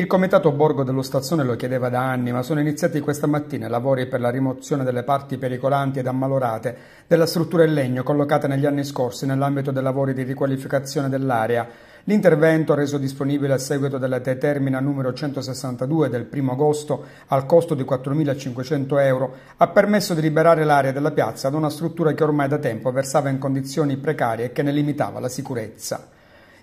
Il comitato borgo dello stazione lo chiedeva da anni, ma sono iniziati questa mattina i lavori per la rimozione delle parti pericolanti ed ammalorate della struttura in legno collocata negli anni scorsi nell'ambito dei lavori di riqualificazione dell'area. L'intervento, reso disponibile a seguito della determina numero 162 del 1 agosto al costo di 4.500 euro, ha permesso di liberare l'area della piazza da una struttura che ormai da tempo versava in condizioni precarie e che ne limitava la sicurezza.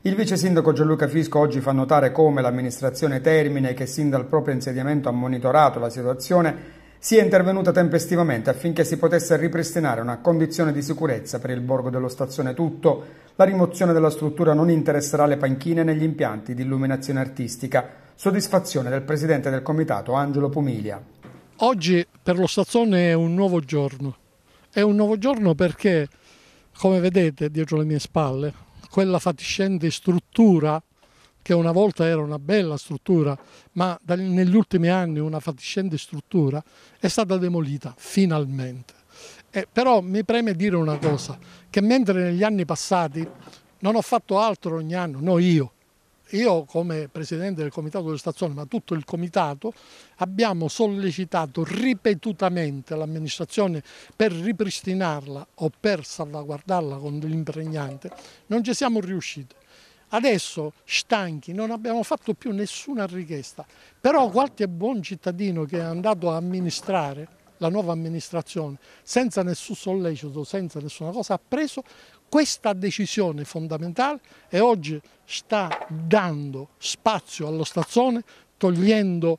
Il vice sindaco Gianluca Fisco oggi fa notare come l'amministrazione Termine, che sin dal proprio insediamento ha monitorato la situazione, sia intervenuta tempestivamente affinché si potesse ripristinare una condizione di sicurezza per il borgo dello stazione tutto. La rimozione della struttura non interesserà le panchine negli impianti di illuminazione artistica. Soddisfazione del presidente del comitato Angelo Pumilia. Oggi per lo stazione è un nuovo giorno. È un nuovo giorno perché, come vedete dietro le mie spalle, quella fatiscente struttura che una volta era una bella struttura, ma negli ultimi anni una fatiscente struttura, è stata demolita finalmente. Eh, però mi preme dire una cosa, che mentre negli anni passati non ho fatto altro ogni anno, no io, io come Presidente del Comitato di stazione, ma tutto il Comitato, abbiamo sollecitato ripetutamente l'amministrazione per ripristinarla o per salvaguardarla con l'impregnante, non ci siamo riusciti. Adesso, stanchi, non abbiamo fatto più nessuna richiesta, però qualche buon cittadino che è andato a amministrare la nuova amministrazione, senza nessun sollecito, senza nessuna cosa, ha preso questa decisione fondamentale e oggi sta dando spazio allo Stazzone, togliendo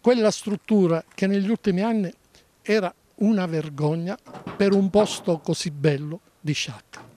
quella struttura che negli ultimi anni era una vergogna per un posto così bello di Sciacca.